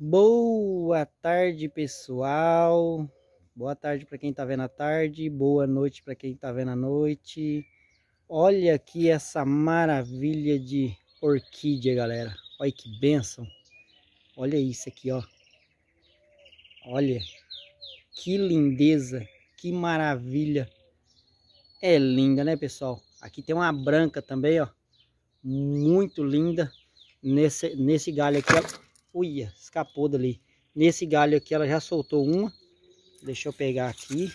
Boa tarde, pessoal. Boa tarde para quem está vendo à tarde, boa noite para quem está vendo à noite. Olha aqui essa maravilha de orquídea, galera. Olha que benção. Olha isso aqui, ó. Olha que lindeza, que maravilha. É linda, né, pessoal? Aqui tem uma branca também, ó. Muito linda. Nesse, nesse galho aqui, ó Uia, escapou dali. Nesse galho aqui ela já soltou uma. Deixa eu pegar aqui.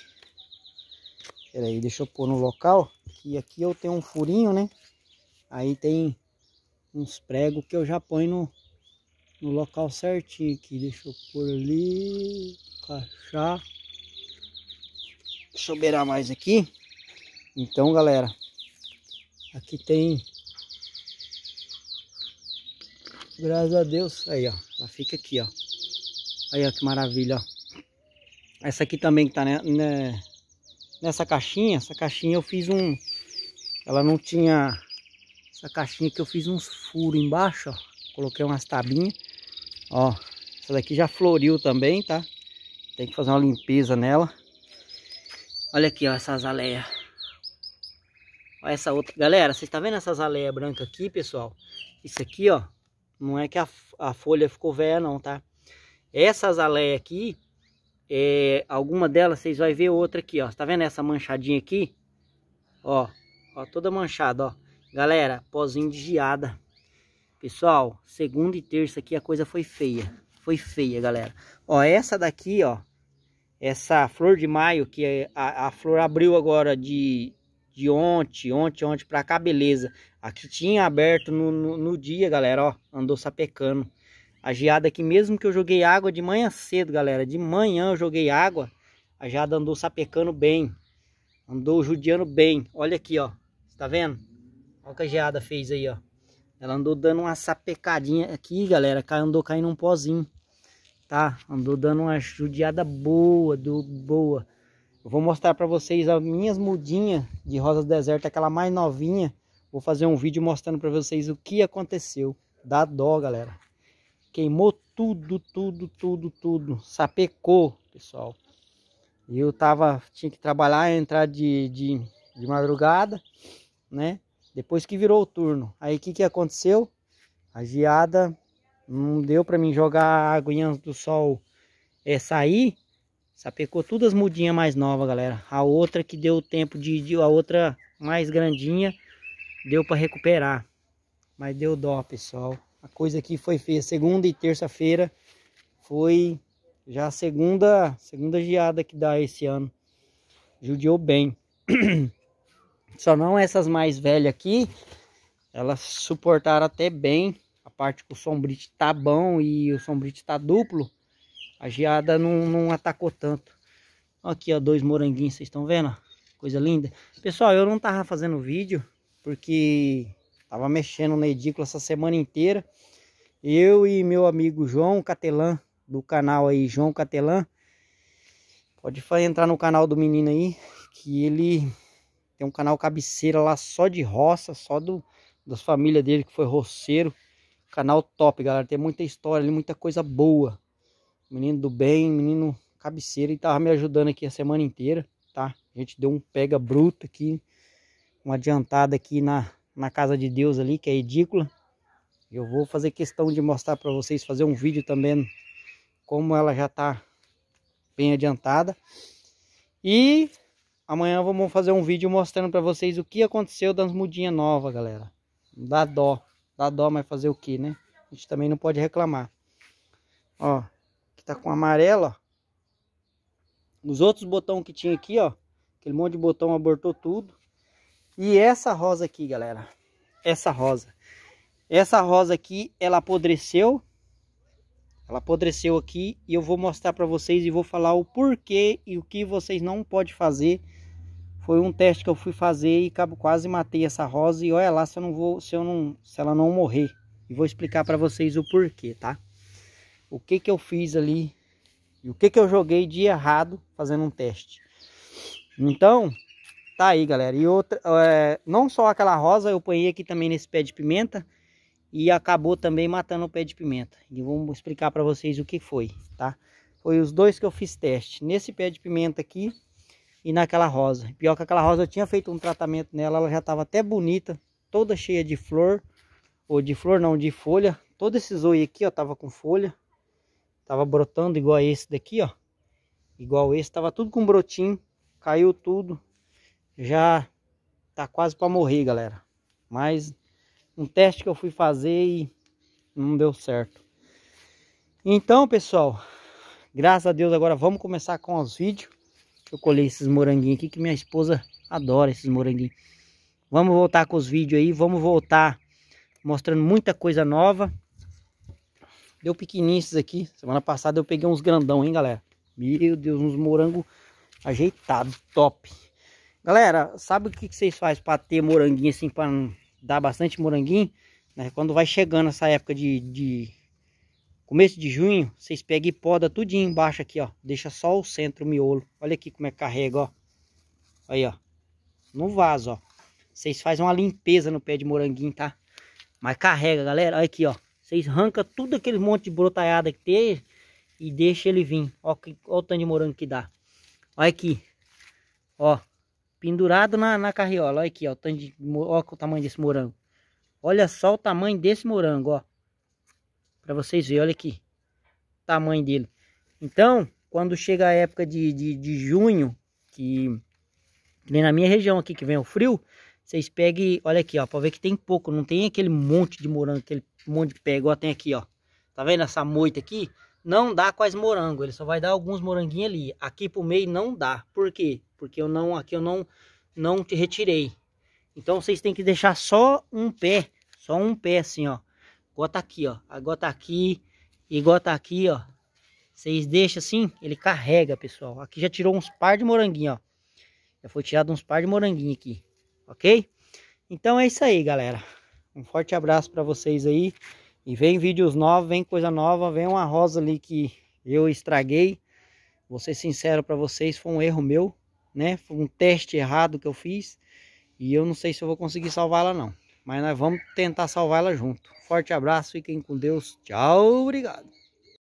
Pera aí, deixa eu pôr no local. E aqui eu tenho um furinho, né? Aí tem uns pregos que eu já ponho no, no local certinho aqui. Deixa eu pôr ali. Cachar. Deixa eu beirar mais aqui. Então, galera. Aqui tem Graças a Deus. Aí, ó. Ela fica aqui, ó. Aí, ó, que maravilha, ó. Essa aqui também que tá né, né, nessa caixinha. Essa caixinha eu fiz um... Ela não tinha... Essa caixinha que eu fiz uns furos embaixo, ó. Coloquei umas tabinhas. Ó. Essa daqui já floriu também, tá? Tem que fazer uma limpeza nela. Olha aqui, ó, essa azaleia. Olha essa outra. Galera, vocês estão tá vendo essa azaleia branca aqui, pessoal? Isso aqui, ó, não é que a, a folha ficou velha não, tá? Essa azaleia aqui, é, alguma delas vocês vão ver outra aqui, ó. Tá vendo essa manchadinha aqui? Ó, ó toda manchada, ó. Galera, pozinho de geada. Pessoal, segunda e terça aqui a coisa foi feia. Foi feia, galera. Ó, essa daqui, ó. Essa flor de maio, que a, a flor abriu agora de de ontem, ontem, ontem pra cá, beleza. Aqui tinha aberto no, no, no, dia, galera, ó, andou sapecando. A geada aqui, mesmo que eu joguei água de manhã cedo, galera, de manhã eu joguei água, a geada andou sapecando bem. Andou judiando bem. Olha aqui, ó, tá vendo? Olha o que a geada fez aí, ó. Ela andou dando uma sapecadinha aqui, galera, andou caindo um pozinho, tá? Andou dando uma judiada boa, do boa. Eu vou mostrar para vocês as minhas mudinhas de rosa do deserto, aquela mais novinha. Vou fazer um vídeo mostrando para vocês o que aconteceu. Dá dó, galera. Queimou tudo, tudo, tudo, tudo. Sapecou, pessoal. Eu tava, tinha que trabalhar, entrar de, de, de madrugada, né? Depois que virou o turno. Aí o que, que aconteceu? A geada não deu para mim jogar a aguinha do sol é, sair Sapecou todas as mudinhas mais novas, galera. A outra que deu tempo de, de a outra mais grandinha deu para recuperar. Mas deu dó, pessoal. A coisa aqui foi feia. Segunda e terça-feira foi já a segunda, segunda geada que dá esse ano. Judiou bem. Só não essas mais velhas aqui. Elas suportaram até bem. A parte que o sombrite tá bom e o sombrite tá duplo. A geada não, não atacou tanto. Aqui, ó, dois moranguinhos, vocês estão vendo? Coisa linda. Pessoal, eu não tava fazendo vídeo, porque tava mexendo na edícula essa semana inteira. Eu e meu amigo João Catelã do canal aí, João Catelã, Pode entrar no canal do menino aí, que ele tem um canal cabeceira lá só de roça, só do, das famílias dele que foi roceiro. Canal top, galera. Tem muita história ali, muita coisa boa menino do bem, menino cabeceira, e tava me ajudando aqui a semana inteira, tá? A gente deu um pega bruto aqui, uma adiantada aqui na, na casa de Deus ali, que é ridícula. Eu vou fazer questão de mostrar para vocês, fazer um vídeo também, como ela já tá bem adiantada. E amanhã vamos fazer um vídeo mostrando para vocês o que aconteceu das mudinhas novas, galera. Dá dó, dá dó, mas fazer o que, né? A gente também não pode reclamar. Ó, que tá com amarela. Os outros botão que tinha aqui, ó. Aquele monte de botão abortou tudo. E essa rosa aqui, galera. Essa rosa. Essa rosa aqui, ela apodreceu. Ela apodreceu aqui e eu vou mostrar para vocês e vou falar o porquê e o que vocês não podem fazer. Foi um teste que eu fui fazer e cabo quase matei essa rosa e olha lá se eu não vou, se eu não, se ela não morrer. E vou explicar para vocês o porquê, tá? o que que eu fiz ali e o que que eu joguei de errado fazendo um teste. Então, tá aí, galera. E outra, é, não só aquela rosa, eu ponhei aqui também nesse pé de pimenta e acabou também matando o pé de pimenta. E vou explicar para vocês o que foi, tá? Foi os dois que eu fiz teste, nesse pé de pimenta aqui e naquela rosa. Pior que aquela rosa eu tinha feito um tratamento nela, ela já estava até bonita, toda cheia de flor, ou de flor não, de folha. Todo esse zoio aqui, ó, tava com folha. Tava brotando igual esse daqui, ó. Igual esse, tava tudo com brotinho. Caiu tudo. Já tá quase para morrer, galera. Mas um teste que eu fui fazer e não deu certo. Então, pessoal, graças a Deus agora vamos começar com os vídeos. Eu colhei esses moranguinhos aqui que minha esposa adora esses moranguinhos. Vamos voltar com os vídeos aí, vamos voltar mostrando muita coisa nova. Deu pequenininhos aqui. Semana passada eu peguei uns grandão, hein, galera. Meu Deus, uns morango ajeitado, top. Galera, sabe o que, vocês fazem para ter moranguinho assim, para dar bastante moranguinho? Né? Quando vai chegando essa época de, de começo de junho, vocês pegam e poda tudinho embaixo aqui, ó. Deixa só o centro, o miolo. Olha aqui como é que carrega, ó. Aí, ó. No vaso, ó. Vocês fazem uma limpeza no pé de moranguinho, tá? Mas carrega, galera. Olha aqui, ó. Vocês arrancam tudo aquele monte de brotaiada que tem e deixa ele vir. Ó, que, ó o tanto de morango que dá. Olha aqui. Ó, pendurado na, na carriola. Olha aqui, ó, o, tanto de, ó o tamanho desse morango. Olha só o tamanho desse morango, ó. Pra vocês verem, olha aqui. O tamanho dele. Então, quando chega a época de, de, de junho, que, que na minha região aqui, que vem o frio, vocês peguem, olha aqui, ó, para ver que tem pouco, não tem aquele monte de morango, aquele monte de pé, igual tem aqui, ó. Tá vendo essa moita aqui? Não dá quase morango, ele só vai dar alguns moranguinhos ali. Aqui pro meio não dá. Por quê? Porque eu não, aqui eu não, não te retirei. Então vocês têm que deixar só um pé, só um pé assim, ó. Igual tá aqui, ó. agora tá aqui, igual tá aqui, ó. Vocês deixam assim, ele carrega, pessoal. Aqui já tirou uns par de moranguinho, ó. Já foi tirado uns par de moranguinho aqui ok? Então é isso aí, galera. Um forte abraço para vocês aí. E vem vídeos novos, vem coisa nova, vem uma rosa ali que eu estraguei. Vou ser sincero para vocês, foi um erro meu, né? Foi um teste errado que eu fiz. E eu não sei se eu vou conseguir salvar ela não. Mas nós vamos tentar salvar ela junto. Forte abraço, fiquem com Deus. Tchau, obrigado.